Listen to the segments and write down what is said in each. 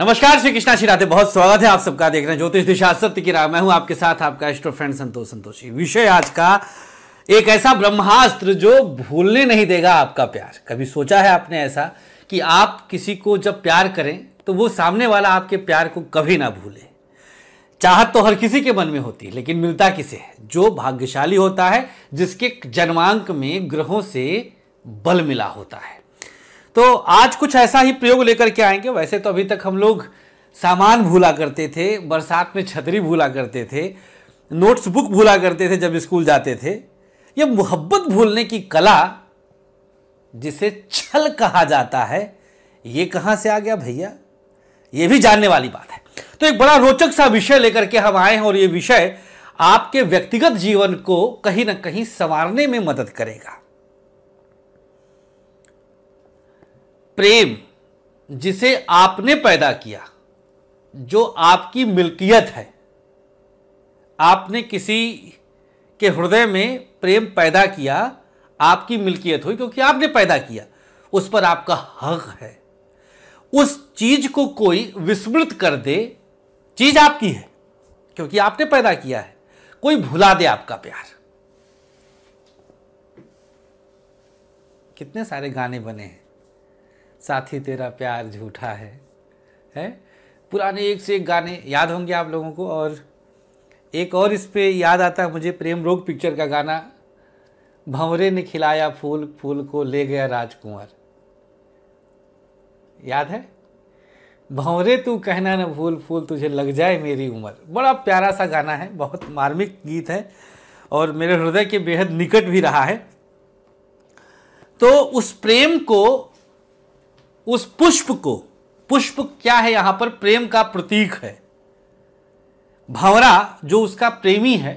नमस्कार श्री कृष्णा श्री राधे बहुत स्वागत है आप सबका देख रहे हैं ज्योतिष दिशा सत्य की राह मैं हूं आपके साथ आपका एस्ट्रो फ्रेंड संतोष संतोषी विषय आज का एक ऐसा ब्रह्मास्त्र जो भूलने नहीं देगा आपका प्यार कभी सोचा है आपने ऐसा कि आप किसी को जब प्यार करें तो वो सामने वाला आपके प्यार को कभी ना भूले चाहत तो हर किसी के मन में होती है लेकिन मिलता किसे है जो भाग्यशाली होता है जिसके जन्मांक में ग्रहों से बल मिला होता है तो आज कुछ ऐसा ही प्रयोग लेकर के आएंगे वैसे तो अभी तक हम लोग सामान भूला करते थे बरसात में छतरी भूला करते थे नोट्स बुक भूला करते थे जब स्कूल जाते थे ये मोहब्बत भूलने की कला जिसे छल कहा जाता है ये कहाँ से आ गया भैया ये भी जानने वाली बात है तो एक बड़ा रोचक सा विषय लेकर के हम आए हैं और ये विषय आपके व्यक्तिगत जीवन को कहीं ना कहीं संवारने में मदद करेगा प्रेम जिसे आपने पैदा किया जो आपकी मिल्कियत है आपने किसी के हृदय में प्रेम पैदा किया आपकी मिल्कियत हुई क्योंकि आपने पैदा किया उस पर आपका हक है उस चीज को कोई विस्मृत कर दे चीज आपकी है क्योंकि आपने पैदा किया है कोई भुला दे आपका प्यार कितने सारे गाने बने हैं साथी तेरा प्यार झूठा है है पुराने एक से एक गाने याद होंगे आप लोगों को और एक और इस पर याद आता है मुझे प्रेम रोग पिक्चर का गाना भंवरे ने खिलाया फूल फूल को ले गया राजकुमार याद है भंवरे तू कहना न भूल फूल तुझे लग जाए मेरी उम्र बड़ा प्यारा सा गाना है बहुत मार्मिक गीत है और मेरे हृदय के बेहद निकट भी रहा है तो उस प्रेम को उस पुष्प को पुष्प क्या है यहां पर प्रेम का प्रतीक है भंवरा जो उसका प्रेमी है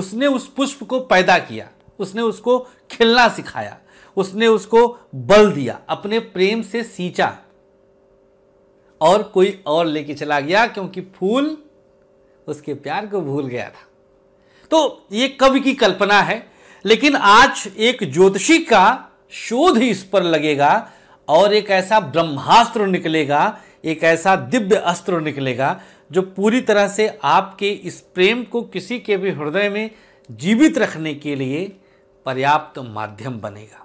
उसने उस पुष्प को पैदा किया उसने उसको खिलना सिखाया उसने उसको बल दिया अपने प्रेम से सींचा और कोई और लेके चला गया क्योंकि फूल उसके प्यार को भूल गया था तो ये कवि की कल्पना है लेकिन आज एक ज्योतिषी का शोध ही इस पर लगेगा और एक ऐसा ब्रह्मास्त्र निकलेगा एक ऐसा दिव्य अस्त्र निकलेगा जो पूरी तरह से आपके इस प्रेम को किसी के भी हृदय में जीवित रखने के लिए पर्याप्त माध्यम बनेगा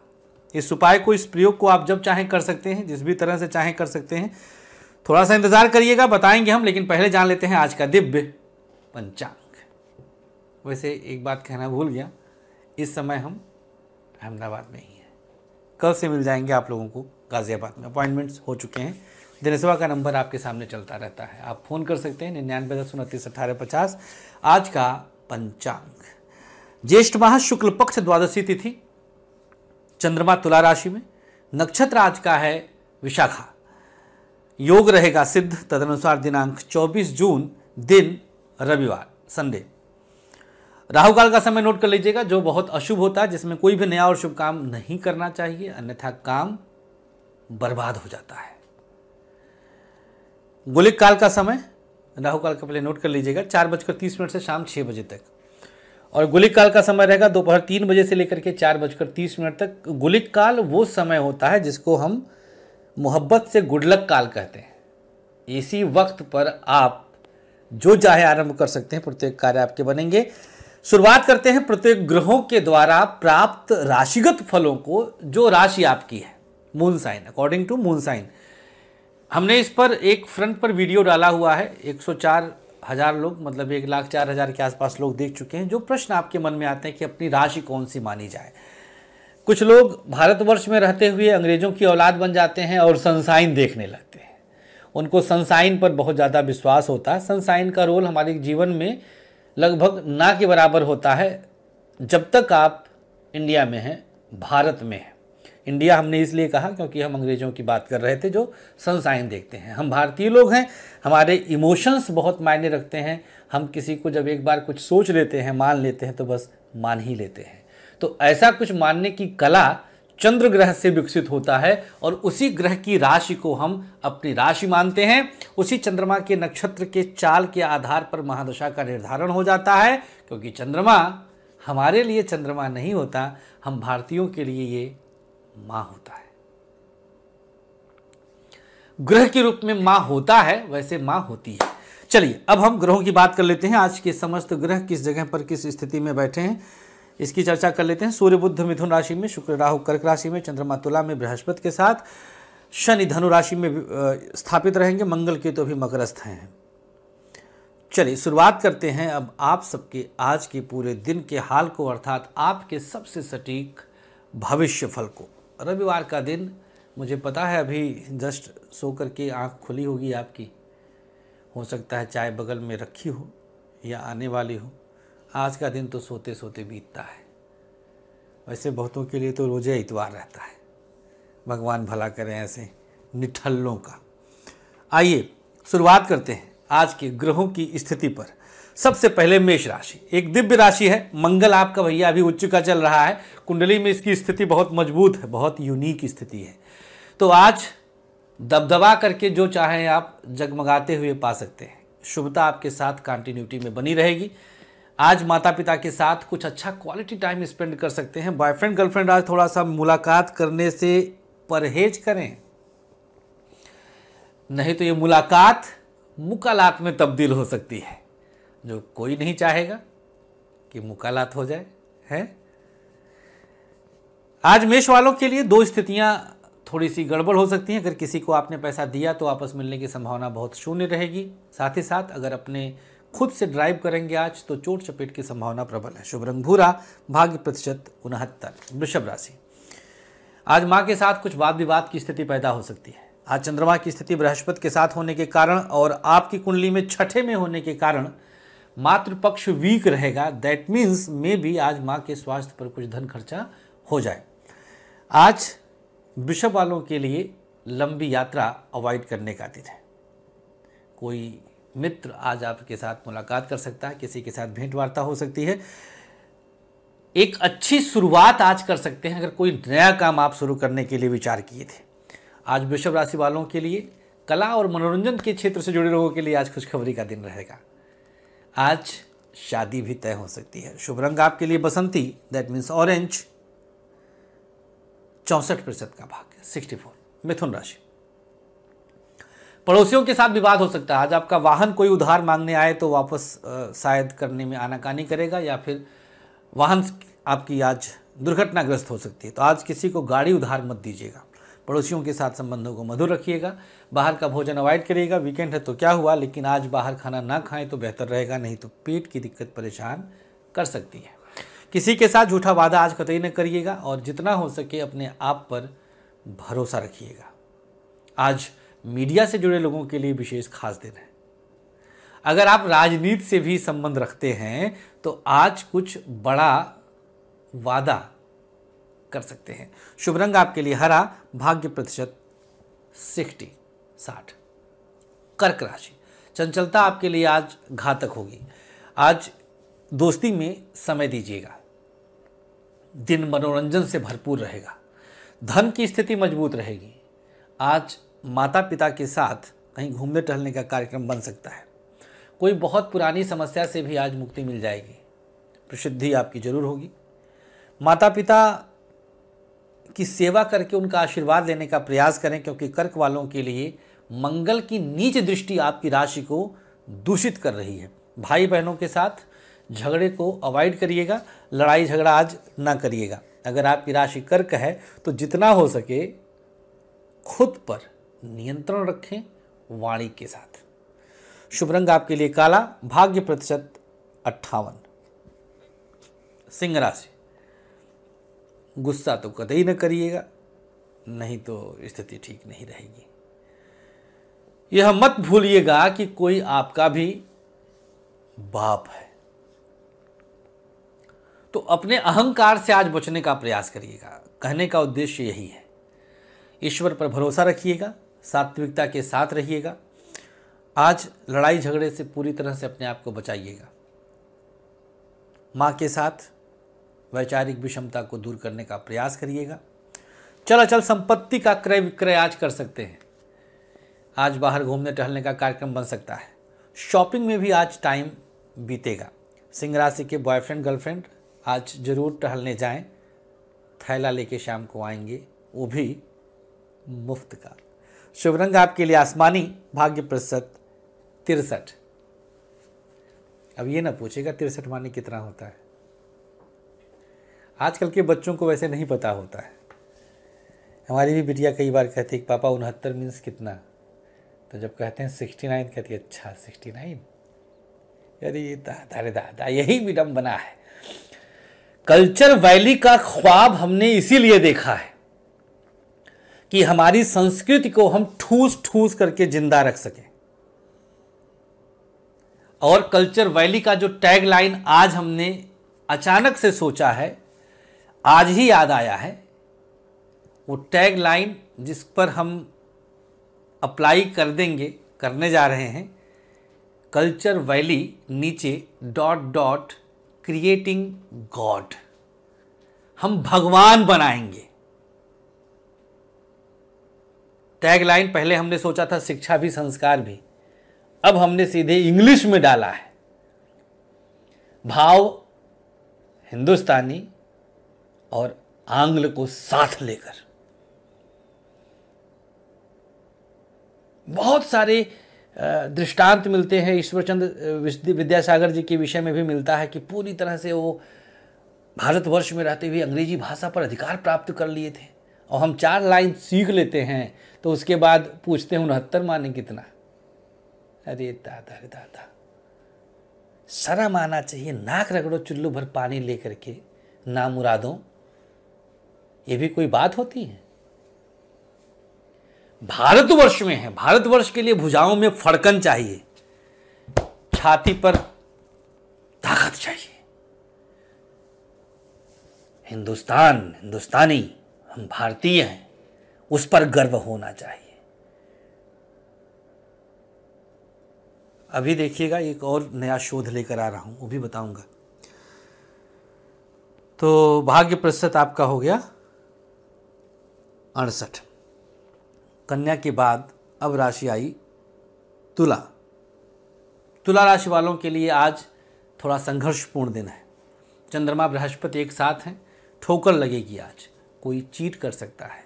इस उपाय को इस प्रयोग को आप जब चाहें कर सकते हैं जिस भी तरह से चाहें कर सकते हैं थोड़ा सा इंतज़ार करिएगा बताएंगे हम लेकिन पहले जान लेते हैं आज का दिव्य पंचांग वैसे एक बात कहना भूल गया इस समय हम अहमदाबाद में ही हैं कल से मिल जाएंगे आप लोगों को गाज़ियाबाद में अपॉइंटमेंट्स हो चुके हैं दिनसभा का नंबर आपके सामने चलता रहता है आप फ़ोन कर सकते हैं निन्यानवे दस उनतीस अठारह पचास आज का पंचांग ज्येष्ठ माह शुक्ल पक्ष द्वादशी तिथि चंद्रमा तुला राशि में नक्षत्र आज का है विशाखा योग रहेगा सिद्ध तदनुसार दिनांक 24 जून दिन रविवार संडे राहु काल का समय नोट कर लीजिएगा जो बहुत अशुभ होता है जिसमें कोई भी नया और शुभ काम नहीं करना चाहिए अन्यथा काम बर्बाद हो जाता है गोलिक काल का समय राहु काल का पहले नोट कर लीजिएगा चार बजकर तीस मिनट से शाम छह बजे तक और गोलिक काल का समय रहेगा दोपहर तीन बजे से लेकर के चार बजकर तीस मिनट तक गोलिक काल वो समय होता है जिसको हम मोहब्बत से गुडलक काल कहते हैं इसी वक्त पर आप जो चाहे आरंभ कर सकते हैं प्रत्येक कार्य आपके बनेंगे शुरुआत करते हैं प्रत्येक ग्रहों के द्वारा प्राप्त राशिगत फलों को जो राशि आपकी है moon sign according to moon sign हमने इस पर एक फ्रंट पर वीडियो डाला हुआ है एक सौ चार हज़ार लोग मतलब एक लाख चार हज़ार के आसपास लोग देख चुके हैं जो प्रश्न आपके मन में आते हैं कि अपनी राशि कौन सी मानी जाए कुछ लोग भारतवर्ष में रहते हुए अंग्रेज़ों की औलाद बन जाते हैं और सनसाइन देखने लगते हैं उनको सनसाइन पर बहुत ज़्यादा विश्वास होता है सनसाइन का रोल हमारे जीवन में लगभग ना के बराबर होता है जब तक आप इंडिया में हैं भारत में हैं इंडिया हमने इसलिए कहा क्योंकि हम अंग्रेज़ों की बात कर रहे थे जो सनसाइन देखते हैं हम भारतीय लोग हैं हमारे इमोशंस बहुत मायने रखते हैं हम किसी को जब एक बार कुछ सोच लेते हैं मान लेते हैं तो बस मान ही लेते हैं तो ऐसा कुछ मानने की कला चंद्र ग्रह से विकसित होता है और उसी ग्रह की राशि को हम अपनी राशि मानते हैं उसी चंद्रमा के नक्षत्र के चाल के आधार पर महादशा का निर्धारण हो जाता है क्योंकि चंद्रमा हमारे लिए चंद्रमा नहीं होता हम भारतीयों के लिए ये माँ होता है ग्रह के रूप में माँ होता है वैसे माँ होती है चलिए अब हम ग्रहों की बात कर लेते हैं आज के समस्त ग्रह किस जगह पर किस स्थिति में बैठे हैं इसकी चर्चा कर लेते हैं सूर्य बुद्ध मिथुन राशि में शुक्र राहु कर्क राशि में चंद्रमा तुला में बृहस्पति के साथ शनि धनु राशि में स्थापित रहेंगे मंगल के तो भी मकरस्थ हैं चलिए शुरुआत करते हैं अब आप सबके आज के पूरे दिन के हाल को अर्थात आपके सबसे सटीक भविष्य फल को रविवार का दिन मुझे पता है अभी जस्ट सो करके आँख खुली होगी आपकी हो सकता है चाय बगल में रखी हो या आने वाली हो आज का दिन तो सोते सोते बीतता है वैसे बहुतों के लिए तो रोज़े इतवार रहता है भगवान भला करें ऐसे निठल्लों का आइए शुरुआत करते हैं आज के ग्रहों की स्थिति पर सबसे पहले मेष राशि एक दिव्य राशि है मंगल आपका भैया अभी उच्च का चल रहा है कुंडली में इसकी स्थिति बहुत मजबूत है बहुत यूनिक स्थिति है तो आज दबदबा करके जो चाहें आप जगमगाते हुए पा सकते हैं शुभता आपके साथ कंटिन्यूटी में बनी रहेगी आज माता पिता के साथ कुछ अच्छा क्वालिटी टाइम स्पेंड कर सकते हैं बॉयफ्रेंड गर्लफ्रेंड आज थोड़ा सा मुलाकात करने से परहेज करें नहीं तो ये मुलाकात मुकालात में तब्दील हो सकती है जो कोई नहीं चाहेगा कि मुकालात हो जाए हैं आज मेष वालों के लिए दो स्थितियां थोड़ी सी गड़बड़ हो सकती हैं अगर किसी को आपने पैसा दिया तो आपस मिलने की संभावना बहुत शून्य रहेगी साथ ही साथ अगर अपने खुद से ड्राइव करेंगे आज तो चोट चपेट की संभावना प्रबल है शुभ रंग भूरा भाग्य प्रतिशत उनहत्तर वृषभ राशि आज माँ के साथ कुछ वाद विवाद की स्थिति पैदा हो सकती है आज चंद्रमा की स्थिति बृहस्पति के साथ होने के कारण और आपकी कुंडली में छठे में होने के कारण मातृपक्ष वीक रहेगा दैट मीन्स मे भी आज माँ के स्वास्थ्य पर कुछ धन खर्चा हो जाए आज वृषभ वालों के लिए लंबी यात्रा अवॉइड करने का दिन है कोई मित्र आज आपके साथ मुलाकात कर सकता है किसी के साथ भेंट वार्ता हो सकती है एक अच्छी शुरुआत आज कर सकते हैं अगर कोई नया काम आप शुरू करने के लिए विचार किए थे आज वृषभ राशि वालों के लिए कला और मनोरंजन के क्षेत्र से जुड़े लोगों के लिए आज खुशखबरी का दिन रहेगा आज शादी भी तय हो सकती है शुभ रंग आपके लिए बसंती दैट मीन्स ऑरेंज चौसठ प्रतिशत का भाग सिक्सटी फोर मिथुन राशि पड़ोसियों के साथ विवाद हो सकता है आज आपका वाहन कोई उधार मांगने आए तो वापस शायद करने में आनाकानी करेगा या फिर वाहन आपकी आज दुर्घटनाग्रस्त हो सकती है तो आज किसी को गाड़ी उधार मत दीजिएगा पड़ोसियों के साथ संबंधों को मधुर रखिएगा बाहर का भोजन अवॉइड करिएगा वीकेंड है तो क्या हुआ लेकिन आज बाहर खाना ना खाएं तो बेहतर रहेगा नहीं तो पेट की दिक्कत परेशान कर सकती है किसी के साथ झूठा वादा आज कतई न करिएगा और जितना हो सके अपने आप पर भरोसा रखिएगा आज मीडिया से जुड़े लोगों के लिए विशेष खास दिन है अगर आप राजनीति से भी संबंध रखते हैं तो आज कुछ बड़ा वादा कर सकते हैं शुभ रंग आपके लिए हरा भाग्य प्रतिशत सिक्सटी साठ कर्क राशि चंचलता आपके लिए आज घातक होगी आज दोस्ती में समय दीजिएगा दिन मनोरंजन से भरपूर रहेगा धन की स्थिति मजबूत रहेगी आज माता पिता के साथ कहीं घूमने टहलने का कार्यक्रम बन सकता है कोई बहुत पुरानी समस्या से भी आज मुक्ति मिल जाएगी प्रसिद्धि आपकी जरूर होगी माता पिता की सेवा करके उनका आशीर्वाद लेने का प्रयास करें क्योंकि कर्क वालों के लिए मंगल की नीच दृष्टि आपकी राशि को दूषित कर रही है भाई बहनों के साथ झगड़े को अवॉइड करिएगा लड़ाई झगड़ा आज ना करिएगा अगर आपकी राशि कर्क है तो जितना हो सके खुद पर नियंत्रण रखें वाणी के साथ शुभ रंग आपके लिए काला भाग्य प्रतिशत अट्ठावन सिंह राशि गुस्सा तो कतई न करिएगा नहीं तो स्थिति ठीक नहीं रहेगी यह मत भूलिएगा कि कोई आपका भी बाप है तो अपने अहंकार से आज बचने का प्रयास करिएगा कहने का उद्देश्य यही है ईश्वर पर भरोसा रखिएगा सात्विकता के साथ रहिएगा आज लड़ाई झगड़े से पूरी तरह से अपने आप को बचाइएगा माँ के साथ वैचारिक विषमता को दूर करने का प्रयास करिएगा चल अचल संपत्ति का क्रय विक्रय आज कर सकते हैं आज बाहर घूमने टहलने का कार्यक्रम बन सकता है शॉपिंग में भी आज टाइम बीतेगा सिंह राशि के बॉयफ्रेंड गर्लफ्रेंड आज जरूर टहलने जाएं थैला लेके शाम को आएंगे वो भी मुफ्त का शुभ रंग आपके लिए आसमानी भाग्य प्रतिशत तिरसठ अब ये ना पूछेगा तिरसठ माने कितना होता है आजकल के बच्चों को वैसे नहीं पता होता है हमारी भी बिटिया कई बार कहती है कि पापा उनहत्तर मीन्स कितना तो जब कहते हैं सिक्सटी नाइन कहती है अच्छा सिक्सटी नाइन अरे दादा अरे दादा यही विडम्बना है कल्चर वैली का ख्वाब हमने इसीलिए देखा है कि हमारी संस्कृति को हम ठूस ठूस करके जिंदा रख सकें और कल्चर वैली का जो टैग लाइन आज हमने अचानक से सोचा है आज ही याद आया है वो टैग लाइन जिस पर हम अप्लाई कर देंगे करने जा रहे हैं कल्चर वैली नीचे डॉट डॉट क्रिएटिंग गॉड हम भगवान बनाएंगे टैगलाइन पहले हमने सोचा था शिक्षा भी संस्कार भी अब हमने सीधे इंग्लिश में डाला है भाव हिंदुस्तानी और आंग्ल को साथ लेकर बहुत सारे दृष्टांत मिलते हैं ईश्वरचंद विद्यासागर जी के विषय में भी मिलता है कि पूरी तरह से वो भारतवर्ष में रहते हुए अंग्रेजी भाषा पर अधिकार प्राप्त कर लिए थे और हम चार लाइन सीख लेते हैं तो उसके बाद पूछते हैं उनहत्तर माने कितना अरे दादा अरे दादा शरम आना चाहिए नाक रगड़ो चुल्लू भर पानी लेकर के ना मुरादों ये भी कोई बात होती है भारतवर्ष में है भारतवर्ष के लिए भुजाओं में फड़कन चाहिए छाती पर ताकत चाहिए हिंदुस्तान हिंदुस्तानी हम भारतीय हैं उस पर गर्व होना चाहिए अभी देखिएगा एक और नया शोध लेकर आ रहा हूं वो भी बताऊंगा तो भाग्य प्रसत आपका हो गया अड़सठ कन्या के बाद अब राशि आई तुला तुला राशि वालों के लिए आज थोड़ा संघर्षपूर्ण दिन है चंद्रमा बृहस्पति एक साथ हैं ठोकर लगेगी आज कोई चीट कर सकता है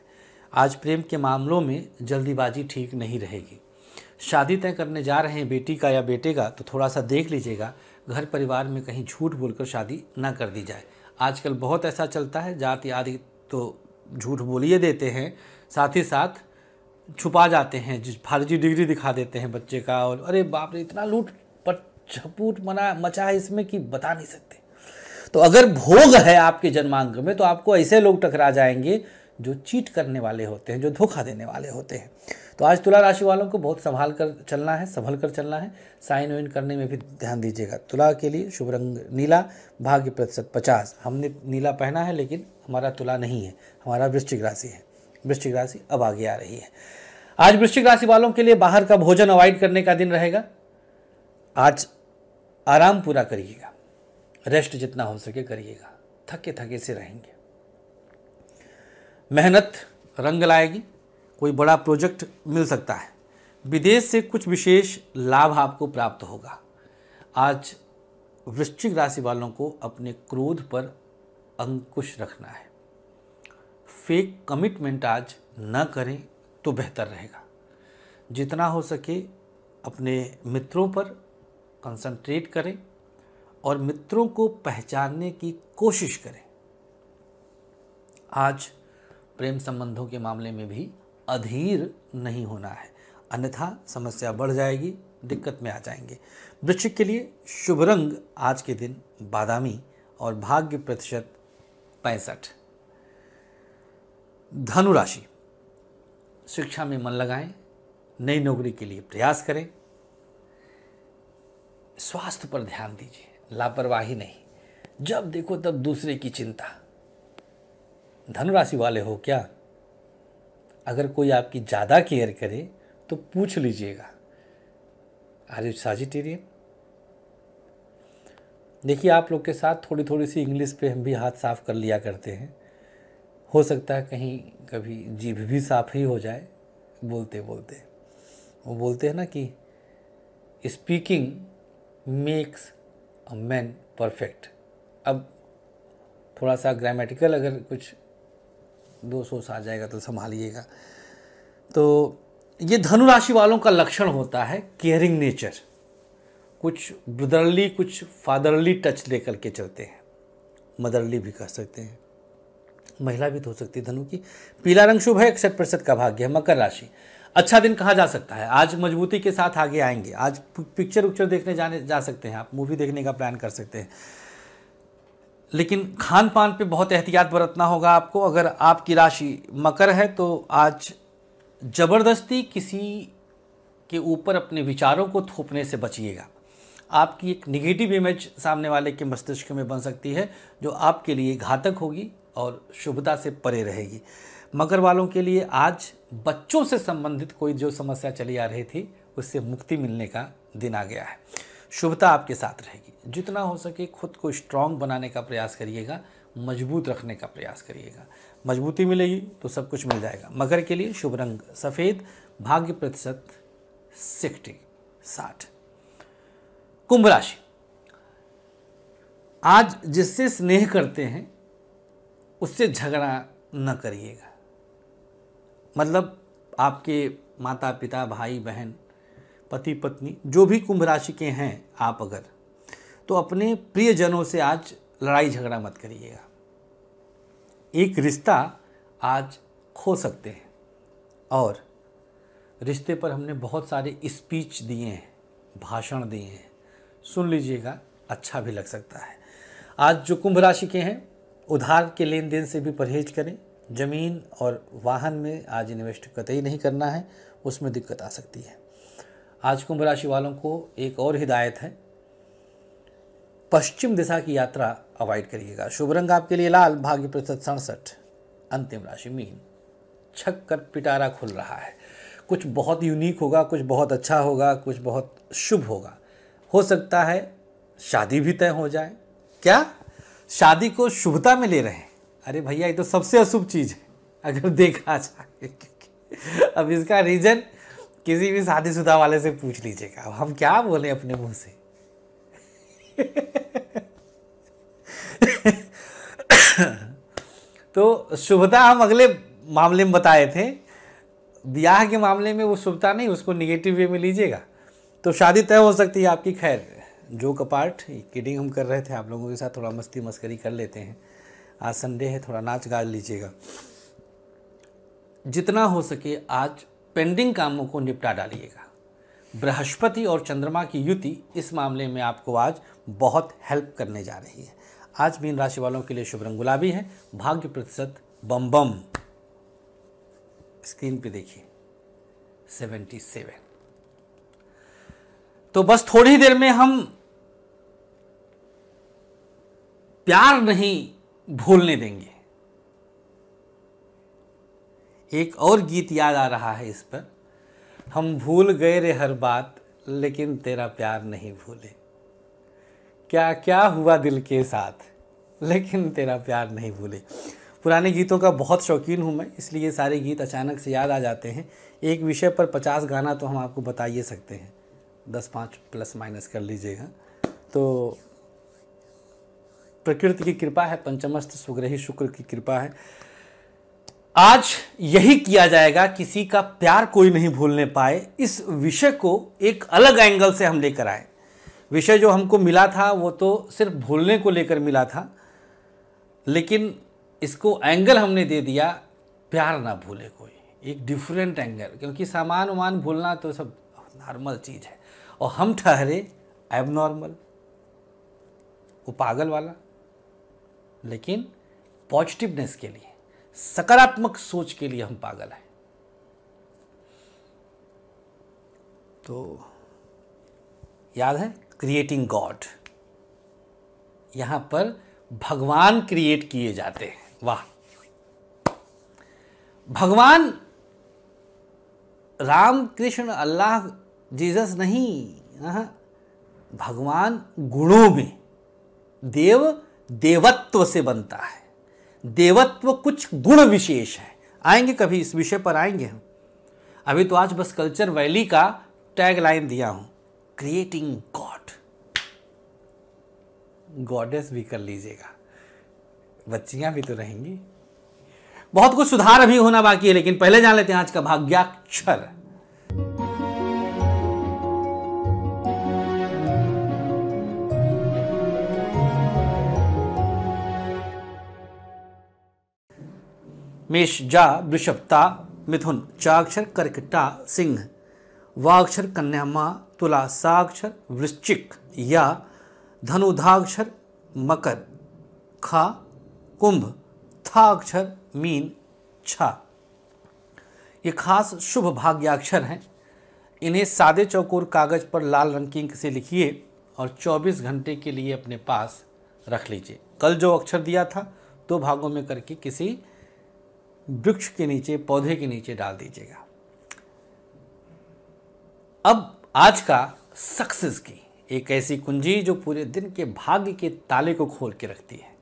आज प्रेम के मामलों में जल्दीबाजी ठीक नहीं रहेगी शादी तय करने जा रहे हैं बेटी का या बेटे का तो थोड़ा सा देख लीजिएगा घर परिवार में कहीं झूठ बोलकर शादी ना कर दी जाए आजकल बहुत ऐसा चलता है जाति आदि तो झूठ बोलिए देते हैं साथ ही साथ छुपा जाते हैं फर्जी डिग्री दिखा देते हैं बच्चे का और अरे बाप रे इतना लूट पर छपूट मना मचा है इसमें कि बता नहीं सकते तो अगर भोग है आपके जन्मांक में तो आपको ऐसे लोग टकरा जाएंगे जो चीट करने वाले होते हैं जो धोखा देने वाले होते हैं तो आज तुला राशि वालों को बहुत संभाल कर चलना है संभल कर चलना है साइन वाइन करने में भी ध्यान दीजिएगा तुला के लिए शुभ रंग नीला भाग्य प्रतिशत पचास हमने नीला पहना है लेकिन हमारा तुला नहीं है हमारा वृश्चिक राशि है वृश्चिक राशि अब आगे आ रही है आज वृश्चिक राशि वालों के लिए बाहर का भोजन अवॉइड करने का दिन रहेगा आज आराम पूरा करिएगा रेस्ट जितना हो सके करिएगा थके थके से रहेंगे मेहनत रंग लाएगी कोई बड़ा प्रोजेक्ट मिल सकता है विदेश से कुछ विशेष लाभ आपको प्राप्त होगा आज वृश्चिक राशि वालों को अपने क्रोध पर अंकुश रखना है फेक कमिटमेंट आज ना करें तो बेहतर रहेगा जितना हो सके अपने मित्रों पर कंसंट्रेट करें और मित्रों को पहचानने की कोशिश करें आज प्रेम संबंधों के मामले में भी अधीर नहीं होना है अन्यथा समस्या बढ़ जाएगी दिक्कत में आ जाएंगे वृश्चिक के लिए शुभ रंग आज के दिन बादामी और भाग्य प्रतिशत पैंसठ धनु राशि शिक्षा में मन लगाएं नई नौकरी के लिए प्रयास करें स्वास्थ्य पर ध्यान दीजिए लापरवाही नहीं जब देखो तब दूसरे की चिंता धनुराशि वाले हो क्या अगर कोई आपकी ज़्यादा केयर करे तो पूछ लीजिएगा आर यू साजिटेरियन देखिए आप लोग के साथ थोड़ी थोड़ी सी इंग्लिश पे हम भी हाथ साफ कर लिया करते हैं हो सकता है कहीं कभी जीभ भी साफ ही हो जाए बोलते बोलते वो बोलते हैं ना कि speaking makes a man perfect अब थोड़ा सा ग्रामेटिकल अगर कुछ दो सोच आ जाएगा तो संभालिएगा तो ये धनुराशि वालों का लक्षण होता है केयरिंग नेचर कुछ ब्रदरली कुछ फादरली टच लेकर के चलते हैं मदरली भी कह सकते हैं महिला भी तो हो सकती है धनु की पीला रंग शुभ है इकसठ प्रतिशत का भाग्य है मकर राशि अच्छा दिन कहा जा सकता है आज मजबूती के साथ आगे आएंगे आज पिक्चर उक्चर देखने जाने जा सकते हैं आप मूवी देखने का प्लान कर सकते हैं लेकिन खान पान पर बहुत एहतियात बरतना होगा आपको अगर आपकी राशि मकर है तो आज ज़बरदस्ती किसी के ऊपर अपने विचारों को थोपने से बचिएगा आपकी एक निगेटिव इमेज सामने वाले के मस्तिष्क में बन सकती है जो आपके लिए घातक होगी और शुभता से परे रहेगी मकर वालों के लिए आज बच्चों से संबंधित कोई जो समस्या चली आ रही थी उससे मुक्ति मिलने का दिन आ गया है शुभता आपके साथ रहेगी जितना हो सके खुद को स्ट्रांग बनाने का प्रयास करिएगा मजबूत रखने का प्रयास करिएगा मजबूती मिलेगी तो सब कुछ मिल जाएगा मकर के लिए शुभ रंग सफ़ेद भाग्य प्रतिशत सिक्सटी साठ कुंभ राशि आज जिससे स्नेह करते हैं उससे झगड़ा न करिएगा मतलब आपके माता पिता भाई बहन पति पत्नी जो भी कुंभ राशि के हैं आप अगर तो अपने प्रियजनों से आज लड़ाई झगड़ा मत करिएगा एक रिश्ता आज खो सकते हैं और रिश्ते पर हमने बहुत सारे स्पीच दिए हैं भाषण दिए हैं सुन लीजिएगा अच्छा भी लग सकता है आज जो कुंभ राशि के हैं उधार के लेन देन से भी परहेज करें ज़मीन और वाहन में आज इन्वेस्ट कतई नहीं करना है उसमें दिक्कत आ सकती है आज कुंभ राशि वालों को एक और हिदायत है पश्चिम दिशा की यात्रा अवॉइड करिएगा शुभ रंग आपके लिए लाल भाग्य प्रतिशत सड़सठ अंतिम राशि मीन छक कर पिटारा खुल रहा है कुछ बहुत यूनिक होगा कुछ बहुत अच्छा होगा कुछ बहुत शुभ होगा हो सकता है शादी भी तय हो जाए क्या शादी को शुभता में ले रहे हैं अरे भैया ये तो सबसे अशुभ चीज़ है अगर देखा जाए अब इसका रीज़न किसी भी शादीशुदा वाले से पूछ लीजिएगा अब हम क्या बोले अपने मुंह से तो शुभता हम अगले मामले में बताए थे ब्याह के मामले में वो शुभता नहीं उसको निगेटिव वे में लीजिएगा तो शादी तय हो सकती है आपकी खैर जो का पार्ट किडिंग हम कर रहे थे आप लोगों के साथ थोड़ा मस्ती मस्करी कर लेते हैं आज संडे है थोड़ा नाच गा लीजिएगा जितना हो सके आज पेंडिंग कामों को निपटा डालिएगा बृहस्पति और चंद्रमा की युति इस मामले में आपको आज बहुत हेल्प करने जा रही है आज मीन राशि वालों के लिए शुभ रंग गुलाबी है भाग्य प्रतिशत बम बम स्क्रीन पे देखिए सेवेंटी सेवन तो बस थोड़ी देर में हम प्यार नहीं भूलने देंगे एक और गीत याद आ रहा है इस पर हम भूल गए रे हर बात लेकिन तेरा प्यार नहीं भूले क्या क्या हुआ दिल के साथ लेकिन तेरा प्यार नहीं भूले पुराने गीतों का बहुत शौकीन हूँ मैं इसलिए सारे गीत अचानक से याद आ जाते हैं एक विषय पर पचास गाना तो हम आपको बता ही सकते हैं दस पाँच प्लस माइनस कर लीजिएगा तो प्रकृति की कृपा है पंचमस्त सुग्रही शुक्र की कृपा है आज यही किया जाएगा किसी का प्यार कोई नहीं भूलने पाए इस विषय को एक अलग एंगल से हम लेकर आए विषय जो हमको मिला था वो तो सिर्फ भूलने को लेकर मिला था लेकिन इसको एंगल हमने दे दिया प्यार ना भूले कोई एक डिफरेंट एंगल क्योंकि सामान वामान भूलना तो सब नॉर्मल चीज़ है और हम ठहरे एबनॉर्मल वो पागल वाला लेकिन पॉजिटिवनेस के लिए सकारात्मक सोच के लिए हम पागल हैं तो याद है क्रिएटिंग गॉड यहां पर भगवान क्रिएट किए जाते हैं वाह भगवान राम कृष्ण अल्लाह जीसस नहीं भगवान गुणों में देव देवत्व से बनता है देवत्व कुछ गुण विशेष है आएंगे कभी इस विषय पर आएंगे हम अभी तो आज बस कल्चर वैली का टैगलाइन दिया हूं क्रिएटिंग गॉड गॉडेस भी कर लीजिएगा बच्चियां भी तो रहेंगी बहुत कुछ सुधार अभी होना बाकी है लेकिन पहले जान लेते हैं आज का भाग्याक्षर मेष जा वृषभता मिथुन चाक्षर कर्कटा सिंह वाक्षर कन्या मा तुला साक्षर वृश्चिक या धनुधाक्षर मकर खा कुंभ थाक्षर मीन छा ये खास शुभ भाग्याक्षर हैं इन्हें सादे चौकोर कागज पर लाल रंग की इंक से लिखिए और 24 घंटे के लिए अपने पास रख लीजिए कल जो अक्षर दिया था दो भागों में करके किसी वृक्ष के नीचे पौधे के नीचे डाल दीजिएगा अब आज का सक्सेस की एक ऐसी कुंजी जो पूरे दिन के भाग्य के ताले को खोल के रखती है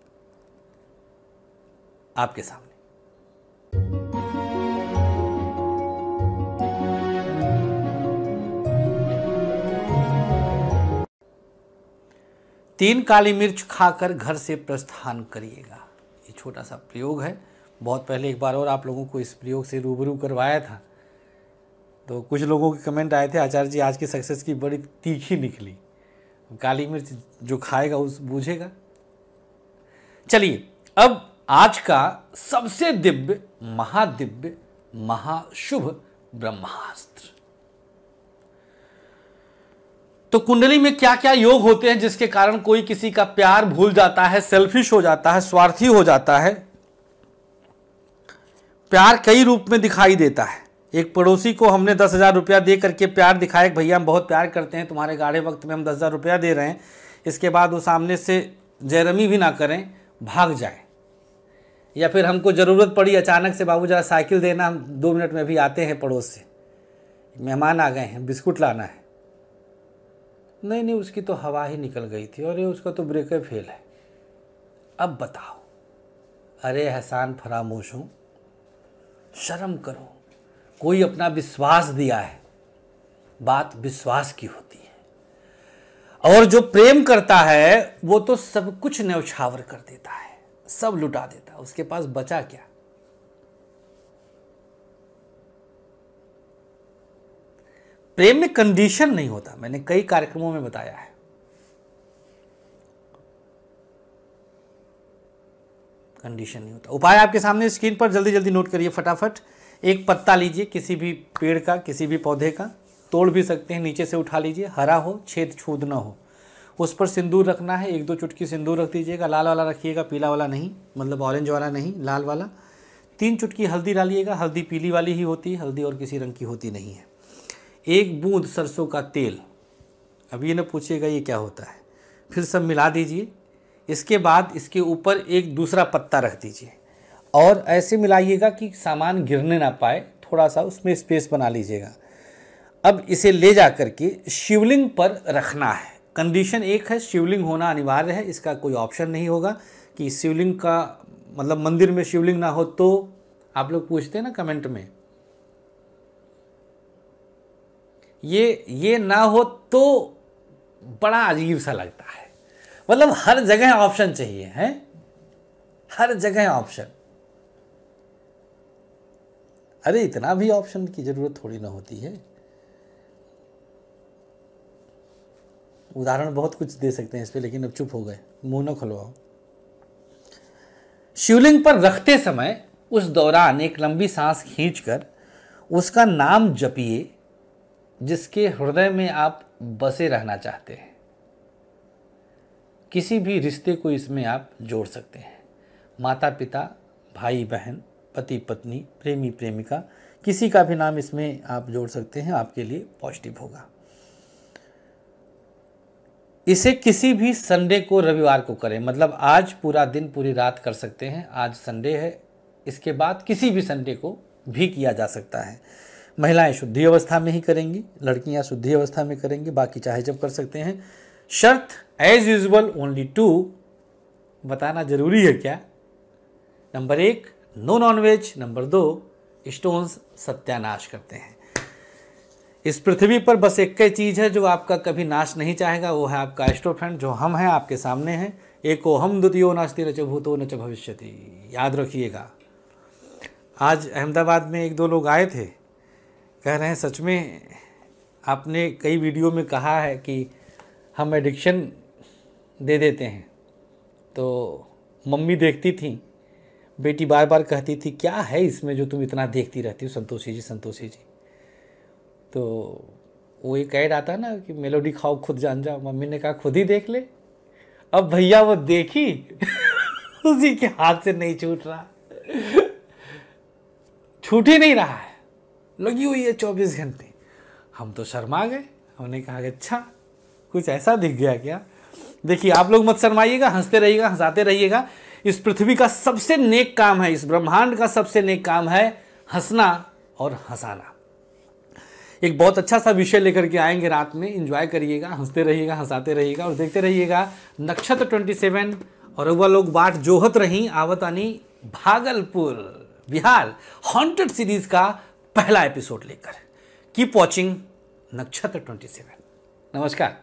आपके सामने तीन काली मिर्च खाकर घर से प्रस्थान करिएगा ये छोटा सा प्रयोग है बहुत पहले एक बार और आप लोगों को इस प्रयोग से रूबरू करवाया था तो कुछ लोगों के कमेंट आए थे आचार्य जी आज की सक्सेस की बड़ी तीखी निकली काली मिर्च जो खाएगा उस बूझेगा चलिए अब आज का सबसे दिव्य महादिव्य महाशुभ ब्रह्मास्त्र तो कुंडली में क्या क्या योग होते हैं जिसके कारण कोई किसी का प्यार भूल जाता है सेल्फिश हो जाता है स्वार्थी हो जाता है प्यार कई रूप में दिखाई देता है एक पड़ोसी को हमने दस हज़ार रुपया दे करके प्यार दिखाया कि भैया हम बहुत प्यार करते हैं तुम्हारे गाढ़े वक्त में हम दस हज़ार रुपया दे रहे हैं इसके बाद वो सामने से जयरमी भी ना करें भाग जाए या फिर हमको ज़रूरत पड़ी अचानक से बाबू ज़रा साइकिल देना हम दो मिनट में भी आते हैं पड़ोस से मेहमान आ गए हैं बिस्कुट लाना है नहीं नहीं उसकी तो हवा ही निकल गई थी और उसका तो ब्रेकर फेल है अब बताओ अरे एहसान फरामोश हूँ शर्म करो कोई अपना विश्वास दिया है बात विश्वास की होती है और जो प्रेम करता है वो तो सब कुछ न्यौछावर कर देता है सब लुटा देता है उसके पास बचा क्या प्रेम में कंडीशन नहीं होता मैंने कई कार्यक्रमों में बताया है कंडीशन नहीं होता उपाय आपके सामने स्क्रीन पर जल्दी जल्दी नोट करिए फटाफट एक पत्ता लीजिए किसी भी पेड़ का किसी भी पौधे का तोड़ भी सकते हैं नीचे से उठा लीजिए हरा हो छेद छूद ना हो उस पर सिंदूर रखना है एक दो चुटकी सिंदूर रख दीजिएगा लाल वाला रखिएगा पीला वाला नहीं मतलब ऑरेंज वाला नहीं लाल वाला तीन चुटकी हल्दी डालिएगा हल्दी पीली वाली ही होती है हल्दी और किसी रंग की होती नहीं है एक बूंद सरसों का तेल अभी ये ना पूछिएगा ये क्या होता है फिर सब मिला दीजिए इसके बाद इसके ऊपर एक दूसरा पत्ता रख दीजिए और ऐसे मिलाइएगा कि सामान गिरने ना पाए थोड़ा सा उसमें स्पेस बना लीजिएगा अब इसे ले जा कर के शिवलिंग पर रखना है कंडीशन एक है शिवलिंग होना अनिवार्य है इसका कोई ऑप्शन नहीं होगा कि शिवलिंग का मतलब मंदिर में शिवलिंग ना हो तो आप लोग पूछते हैं ना कमेंट में ये ये ना हो तो बड़ा अजीब सा लगता है मतलब हर जगह ऑप्शन चाहिए हैं हर जगह ऑप्शन अरे इतना भी ऑप्शन की ज़रूरत थोड़ी ना होती है उदाहरण बहुत कुछ दे सकते हैं इस पर लेकिन अब चुप हो गए मुंह न खुलवाओ शिवलिंग पर रखते समय उस दौरान एक लंबी सांस खींचकर उसका नाम जपिए जिसके हृदय में आप बसे रहना चाहते हैं किसी भी रिश्ते को इसमें आप जोड़ सकते हैं माता पिता भाई बहन पति पत्नी प्रेमी प्रेमिका किसी का भी नाम इसमें आप जोड़ सकते हैं आपके लिए पॉजिटिव होगा इसे किसी भी संडे को रविवार को करें मतलब आज पूरा दिन पूरी रात कर सकते हैं आज संडे है इसके बाद किसी भी संडे को भी किया जा सकता है महिलाएं शुद्धि अवस्था में ही करेंगी लड़कियां शुद्धि अवस्था में करेंगी बाकी चाहे जब कर सकते हैं शर्त एज यूजल ओनली टू बताना जरूरी है क्या नंबर एक नो नॉनवेज नंबर दो स्टोन्स सत्यानाश करते हैं इस पृथ्वी पर बस एक ही चीज़ है जो आपका कभी नाश नहीं चाहेगा वो है आपका एस्ट्रोफ्रेंड जो हम हैं आपके सामने हैं एक हम द्वितीय नाश्ति न चूतो भूतो न च भविष्य याद रखिएगा आज अहमदाबाद में एक दो लोग आए थे कह रहे हैं सच में आपने कई वीडियो में कहा है कि हम एडिक्शन दे देते हैं तो मम्मी देखती थी बेटी बार बार कहती थी क्या है इसमें जो तुम इतना देखती रहती हो संतोषी जी संतोषी जी तो वो एक ऐड आता ना कि मेलोडी खाओ खुद जान जाओ मम्मी ने कहा खुद ही देख ले अब भैया वो देखी उसी के हाथ से नहीं छूट रहा छूट ही नहीं रहा है लगी हुई है चौबीस घंटे हम तो शर्मा गए हमने कहा अच्छा कुछ ऐसा दिख गया क्या देखिए आप लोग मत शरमाइएगा हंसते रहिएगा हंसाते रहिएगा इस पृथ्वी का सबसे नेक काम है इस ब्रह्मांड का सबसे नेक काम है हंसना और हंसाना एक बहुत अच्छा सा विषय लेकर के आएंगे रात में इंजॉय करिएगा हंसते रहिएगा हंसाते रहिएगा और देखते रहिएगा नक्षत्र ट्वेंटी सेवन और वह लोग बाट जोहत रहीं आवतानी भागलपुर बिहार हॉन्टेड सीरीज का पहला एपिसोड लेकर कीप वॉचिंग नक्षत्र ट्वेंटी सेवन नमस्कार